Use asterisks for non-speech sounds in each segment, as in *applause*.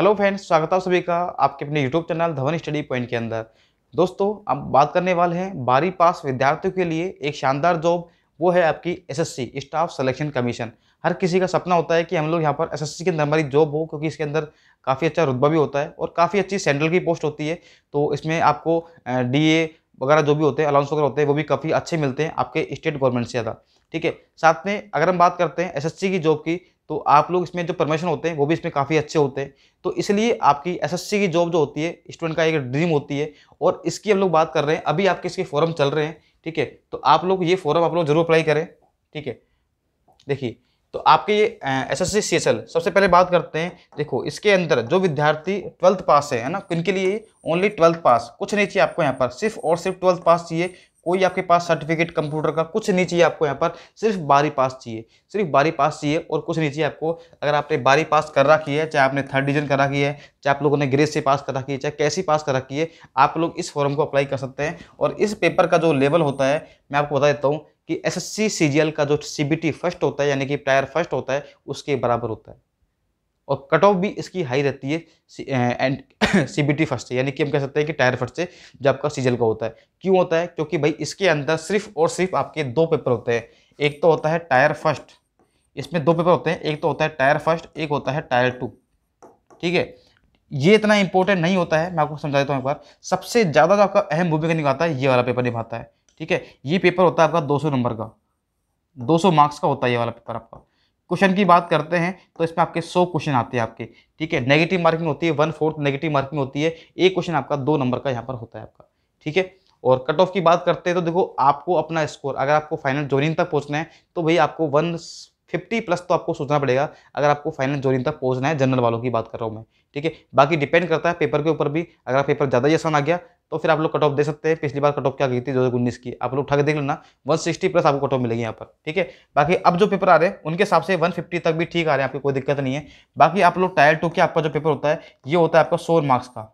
hello friends स्वागत है सभी का आपके अपने YouTube channel Dhawan study point के अंदर दोस्तों अब बात करने वाले हैं बारी पास विद्यार्थियों के लिए एक शानदार जॉब वो है आपकी एसएससी स्टाफ सिलेक्शन कमीशन हर किसी का सपना होता है कि हम लोग यहाँ पर एसएससी के अंदर हमारी जॉब हो क्योंकि इसके अंदर काफ़ी अच्छा रुतबा भी होता है और काफ़ी अच्छी सेंट्रल की पोस्ट होती है तो इसमें आपको डी वगैरह जो भी होते हैं अलाउंस वगैरह होते हैं वो भी काफ़ी अच्छे मिलते हैं आपके स्टेट गवर्नमेंट से ज़्यादा ठीक है साथ में अगर हम बात करते हैं एसएससी की जॉब की तो आप लोग इसमें जो परमिशन होते हैं वो भी इसमें काफ़ी अच्छे होते हैं तो इसलिए आपकी एसएससी की जॉब जो होती है स्टूडेंट का एक ड्रीम होती है और इसकी हम लोग बात कर रहे हैं अभी आपके इसके फॉरम चल रहे हैं ठीक है तो आप लोग ये फॉरम आप लोग जरूर अप्लाई करें ठीक है देखिए तो आपके ये एस एस सी सबसे पहले बात करते हैं देखो इसके अंदर जो विद्यार्थी ट्वेल्थ पास है ना तो इनके लिए ओनली ट्वेल्थ पास कुछ नहीं चाहिए आपको यहाँ पर सिर्फ और सिर्फ ट्वेल्थ पास चाहिए कोई आपके पास सर्टिफिकेट कंप्यूटर का कुछ नहीं चाहिए आपको यहाँ पर सिर्फ बारी पास चाहिए सिर्फ बारी पास चाहिए और कुछ नहीं चाहिए आपको अगर आपने बारी पास कर रखी है चाहे आपने थर्ड डिवीजन कर रखी है चाहे आप लोगों ने ग्रेड से पास कर रखी है चाहे कैसी पास कर रखी है आप लोग इस फॉर्म को अप्लाई कर सकते हैं और इस पेपर का जो लेवल होता है मैं आपको बता देता हूँ कि एस एस का जो सी फर्स्ट होता है यानी कि प्रायर फर्स्ट होता है उसके बराबर होता है और कट ऑफ भी इसकी हाई रहती है and C B T first से यानी कि हम कह सकते हैं कि टायर फर्स्ट से जो आपका सीजल का होता है क्यों होता है क्योंकि भाई इसके अंदर सिर्फ और सिर्फ आपके दो पेपर होते हैं एक तो होता है टायर फर्स्ट इसमें दो पेपर होते हैं एक तो होता है टायर फर्स्ट एक होता है टायर टू ठीक है ये इतना इंपॉर्टेंट नहीं होता है मैं आपको समझा देता हूँ एक बार सबसे ज़्यादा जो आपका अहम भूमिका निभाता है ये वाला पेपर निभाता है ठीक है ये पेपर होता है आपका 200 नंबर का 200 मार्क्स का होता है ये वाला पेपर आपका क्वेश्चन की बात करते हैं तो इसमें आपके सौ क्वेश्चन आते हैं आपके ठीक है नेगेटिव मार्किंग होती है वन फोर्थ नेगेटिव मार्किंग होती है एक क्वेश्चन आपका दो नंबर का यहाँ पर होता है आपका ठीक है और कट ऑफ की बात करते हैं तो देखो आपको अपना स्कोर अगर आपको फाइनल जोनिंग तक पहुँचना है तो भाई आपको वन फिफ्टी प्लस तो आपको सोचना पड़ेगा अगर आपको फाइनल जोनिंग तक पहुंचना है जनरल वालों की बात कर रहा हूँ मैं ठीक है बाकी डिपेंड करता है पेपर के ऊपर भी अगर पेपर ज़्यादा ही आसान आ गया तो फिर आप लोग कट ऑफ दे सकते हैं पिछली बार कट ऑफ क्या गई थी दो हज़ार उन्नीस की आप लोग उठा के देख लेना वन सिक्सटी प्लस आपको कट ऑफ मिलेगी यहाँ पर ठीक है बाकी अब जो पेपर आ रहे हैं उनके हिसाब से वन फिफ्टी तक भी ठीक आ रहे हैं आपकी कोई दिक्कत नहीं है बाकी आप लोग टायर टू के आपका जो पेपर होता है ये होता है आपका सौ मार्क्स का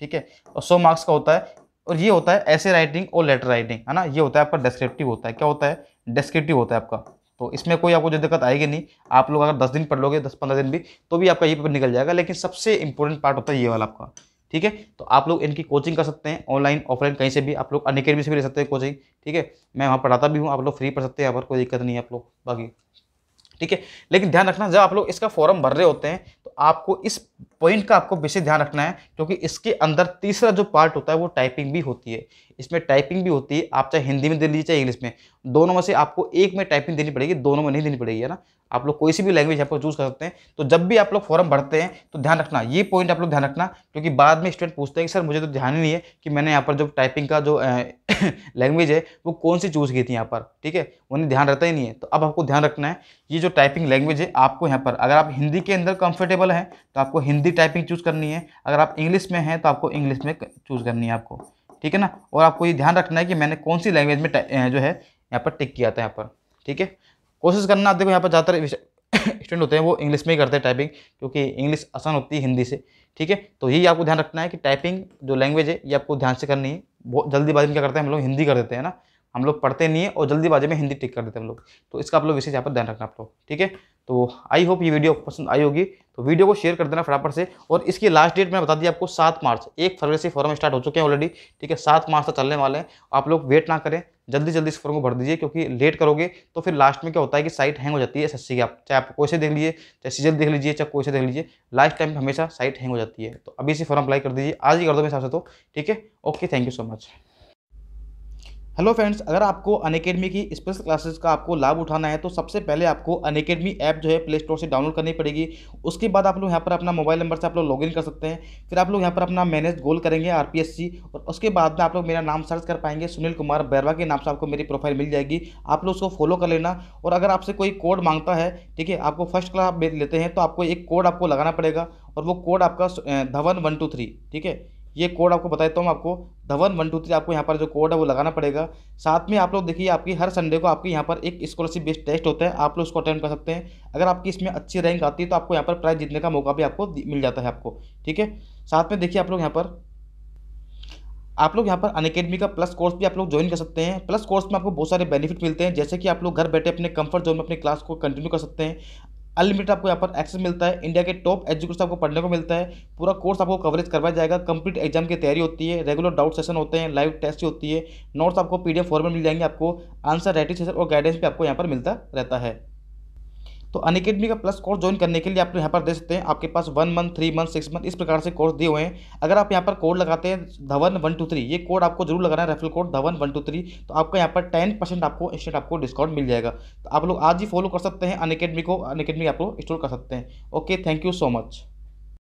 ठीक है और सौ मार्क्स का होता है और ये होता है ऐसे राइटिंग और लेटर राइटिंग है ना ये होता है आपका डिस्क्रिप्टिव होता है क्या होता है डिस्क्रिप्टिव होता है आपका तो इसमें कोई आपको जो दिक्कत आएगी नहीं आप लोग अगर दस दिन पढ़ लोगे दस पंद्रह दिन भी तो भी आपका ये पेपर निकल जाएगा लेकिन सबसे इंपॉर्टेंट पार्ट होता है ये वाला आपका ठीक है तो आप लोग इनकी कोचिंग कर सकते हैं ऑनलाइन ऑफलाइन कहीं से भी आप लोग अन से भी ले सकते हैं कोचिंग ठीक है मैं वहाँ पढ़ाता भी हूँ आप लोग फ्री पढ़ सकते हैं यहाँ पर कोई दिक्कत नहीं है आप लोग बाकी ठीक है लेकिन ध्यान रखना जब आप लोग इसका फॉर्म भर रहे होते हैं तो आपको इस पॉइंट का आपको विशेष ध्यान रखना है क्योंकि इसके अंदर तीसरा जो पार्ट होता है वो टाइपिंग भी होती है इसमें टाइपिंग भी होती है आप चाहे हिंदी में दे लीजिए चाहे इंग्लिश में दोनों में से आपको एक में टाइपिंग देनी पड़ेगी दोनों में नहीं देनी पड़ेगी है ना आप लोग कोई सी भी लैंग्वेज यहाँ पर चूज़ कर सकते हैं तो जब भी आप लोग फॉर्म भरते हैं तो ध्यान रखना ये पॉइंट आप लोग ध्यान रखना क्योंकि बाद में स्टूडेंट पूछते हैं कि सर मुझे तो ध्यान ही नहीं है कि मैंने यहाँ पर जो टाइपिंग का जो लैंग्वेज *coughs* है वो कौन सी चूज़ की थी यहाँ पर ठीक है उन्हें ध्यान रहता ही नहीं है तो अब आपको ध्यान रखना है ये जो टाइपिंग लैंग्वेज है आपको यहाँ पर अगर आप हिंदी के अंदर कंफर्टेबल हैं तो आपको हिंदी टाइपिंग चूज़ करनी है अगर आप इंग्लिश में हैं तो आपको इंग्लिश में चूज़ करनी है आपको ठीक है ना और आपको ये ध्यान रखना है कि मैंने कौन सी लैंग्वेज में जो है यहाँ पर टिक किया था यहाँ पर ठीक है कोशिश करना आप देखो यहाँ पर ज़्यादातर स्टूडेंट *coughs* होते हैं वो इंग्लिश में ही करते हैं टाइपिंग क्योंकि इंग्लिश आसान होती है हिंदी से ठीक है तो यही आपको ध्यान रखना है कि टाइपिंग जो लैंग्वेज है ये आपको ध्यान से करनी है बहुत जल्दीबाजी में क्या करते हैं हम लोग हिंदी कर देते हैं ना हम लोग पढ़ते नहीं है और जल्दीबाजी में हिंदी टिक कर देते हैं हम लोग तो इसका आप लोग विशेष यहाँ पर ध्यान रखना आप लोग ठीक है तो आई होप ये वीडियो आपको पसंद आई होगी तो वीडियो को शेयर कर देना फटाफट से और इसकी लास्ट डेट मैं बता दी आपको सात मार्च एक फरवरी से फॉर्म स्टार्ट हो चुके हैं ऑलरेडी ठीक है सात मार्च तक चलने वाले हैं आप लोग वेट ना करें जल्दी जल्दी इस फॉर्म को भर दीजिए क्योंकि लेट करोगे तो फिर लास्ट में क्या होता है कि साइट हैंग हो जाती है एस की आप चाहे आप कोई से देख लीजिए चाहे सीजल देख लीजिए चाहे कोई से देख लीजिए लास्ट टाइम हमेशा साइट हैंग हो जाती है तो अभी से फॉर्म अप्लाई कर दीजिए आज ही कर दो मेरे हिसाब से तो ठीक है okay thank you so much hello friends अगर आपको अनकेडमी की स्पेशल क्लासेस का आपको लाभ उठाना है तो सबसे पहले आपको अनकेडमी ऐप जो है प्ले स्टोर से डाउनलोड करनी पड़ेगी उसके बाद आप लोग यहाँ पर अपना मोबाइल नंबर से आप लोग लॉगिन कर सकते हैं फिर आप लोग यहाँ पर अपना मैनेज गोल करेंगे आरपीएससी और उसके बाद में आप लोग मेरा नाम सर्च कर पाएंगे सुनील कुमार बैरवा के नाम से आपको मेरी प्रोफाइल मिल जाएगी आप लोग उसको फॉलो कर लेना और अगर आपसे कोई कोड मांगता है ठीक है आपको फर्स्ट क्लास लेते हैं तो आपको एक कोड आपको लगाना पड़ेगा और वो कोड आपका धवन वन टू थ्री ठीक है ये कोड आपको बता देता हूँ आपको धवन वन टू थ्री आपको यहाँ पर जो कोड है वो लगाना पड़ेगा साथ में आप लोग देखिए आपकी हर संडे को आपके यहाँ पर एक स्कॉलरशिप बेस्ड टेस्ट होता है आप लोग उसको अटेंड कर सकते हैं अगर आपकी इसमें अच्छी रैंक आती है तो आपको यहाँ पर प्राइज जीतने का मौका भी आपको मिल जाता है आपको ठीक है साथ में देखिए आप लोग यहाँ पर आप लोग यहाँ पर अनकेडमी का प्लस कोर्स भी आप लोग ज्वाइन कर सकते हैं प्लस कोर्स में आपको बहुत सारे बेनिफिट मिलते हैं जैसे कि आप लोग घर बैठे अपने कंफर्ट जोन में अपने क्लास को कंटिन्यू कर सकते हैं अनलिमिटेड आपको यहाँ पर एक्सेस मिलता है इंडिया के टॉप एजुकेशन आपको पढ़ने को मिलता है पूरा कोर्स आपको कवरेज करवाया जाएगा कंप्लीट एग्जाम की तैयारी होती है रेगुलर डाउट सेशन होते हैं लाइव टेस्ट होती है नोट्स आपको पीडीएफ फॉर्मेट मिल जाएंगे आपको आंसर राइटिंग सेशन और गाइडेंस भी आपको यहाँ पर मिलता रहता है तो अनकेडमी का प्लस कोर्स ज्वाइन करने के लिए आप यहाँ पर देख सकते हैं आपके पास one month three month six month इस प्रकार से कोर्स दिए हुए हैं अगर आप यहाँ पर कोड लगाते हैं धवन वन टू थ्री ये कोड आपको जरूर लगाना है referral code Dhawan one two three तो आपको यहाँ पर टेन परसेंट आपको इंस्टेंट आपको डिस्काउंट मिल जाएगा तो आप लोग आज ही फॉलो कर सकते हैं अनकेडमी को अनकेडमी आप लोग स्टोर कर सकते हैं okay thank you so much